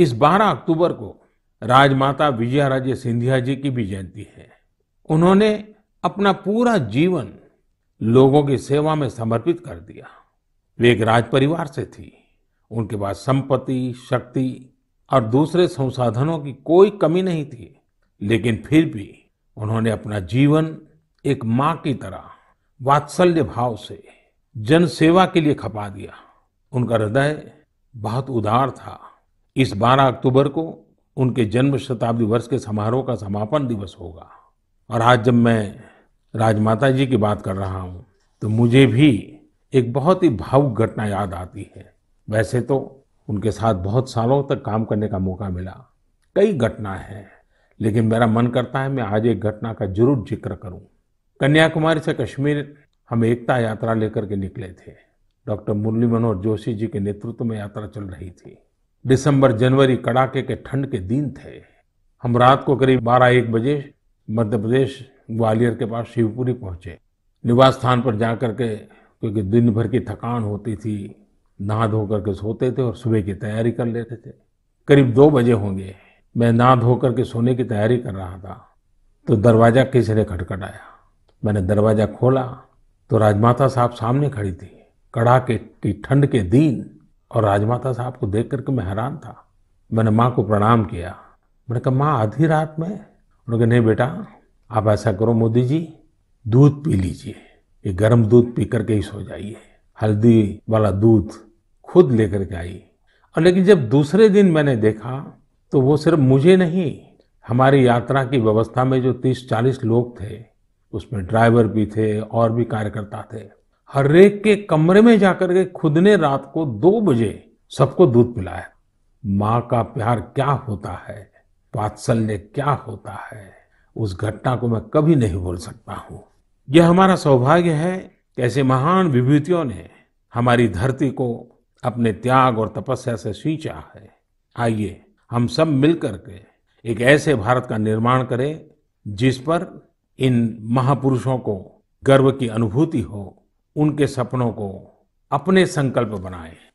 इस 12 अक्टूबर को राजमाता विजयाराजे सिंधिया जी की भी जयंती है उन्होंने अपना पूरा जीवन लोगों की सेवा में समर्पित कर दिया वे एक राज परिवार से थी उनके पास संपत्ति शक्ति और दूसरे संसाधनों की कोई कमी नहीं थी लेकिन फिर भी उन्होंने अपना जीवन एक माँ की तरह वात्सल्य भाव से जन सेवा के लिए खपा दिया उनका हृदय बहुत उदार था इस 12 अक्टूबर को उनके जन्म शताब्दी वर्ष के समारोह का समापन दिवस होगा और आज जब मैं राजमाता जी की बात कर रहा हूँ तो मुझे भी एक बहुत ही भावुक घटना याद आती है वैसे तो उनके साथ बहुत सालों तक काम करने का मौका मिला कई घटना है लेकिन मेरा मन करता है मैं आज एक घटना का जरूर जिक्र करूं। कन्याकुमारी से कश्मीर हम एकता यात्रा लेकर के निकले थे डॉक्टर मुरली मनोहर जोशी जी के नेतृत्व में यात्रा चल रही थी दिसंबर जनवरी कड़ाके के ठंड के दिन थे हम रात को करीब बारह एक बजे मध्य प्रदेश ग्वालियर के पास शिवपुरी पहुंचे निवास स्थान पर जाकर के क्योंकि दिन भर की थकान होती थी नहा धो करके सोते थे और सुबह की तैयारी कर लेते थे करीब दो बजे होंगे मैं नहा धो करके सोने की तैयारी कर रहा था तो दरवाज़ा किसी ने खटखटाया मैंने दरवाज़ा खोला तो राजमाता साहब सामने खड़ी थी कड़ाके की ठंड के दिन और राजमाता साहब को देख करके मैं हैरान था मैंने माँ को प्रणाम किया मैंने कहा माँ आधी रात में उन्होंने कहा नहीं बेटा आप ऐसा करो मोदी जी दूध पी लीजिए ये गर्म दूध पी करके ही सो जाइए हल्दी वाला दूध खुद लेकर के आई और लेकिन जब दूसरे दिन मैंने देखा तो वो सिर्फ मुझे नहीं हमारी यात्रा की व्यवस्था में जो तीस चालीस लोग थे उसमें ड्राइवर भी थे और भी कार्यकर्ता थे हर एक के कमरे में जाकर के खुद ने रात को दो बजे सबको दूध पिलाया माँ का प्यार क्या होता है वात्सल्य क्या होता है उस घटना को मैं कभी नहीं भूल सकता हूँ यह हमारा सौभाग्य है कि ऐसे महान विभूतियों ने हमारी धरती को अपने त्याग और तपस्या से सींचा है आइए हम सब मिलकर के एक ऐसे भारत का निर्माण करें जिस पर इन महापुरुषों को गर्व की अनुभूति हो उनके सपनों को अपने संकल्प बनाएं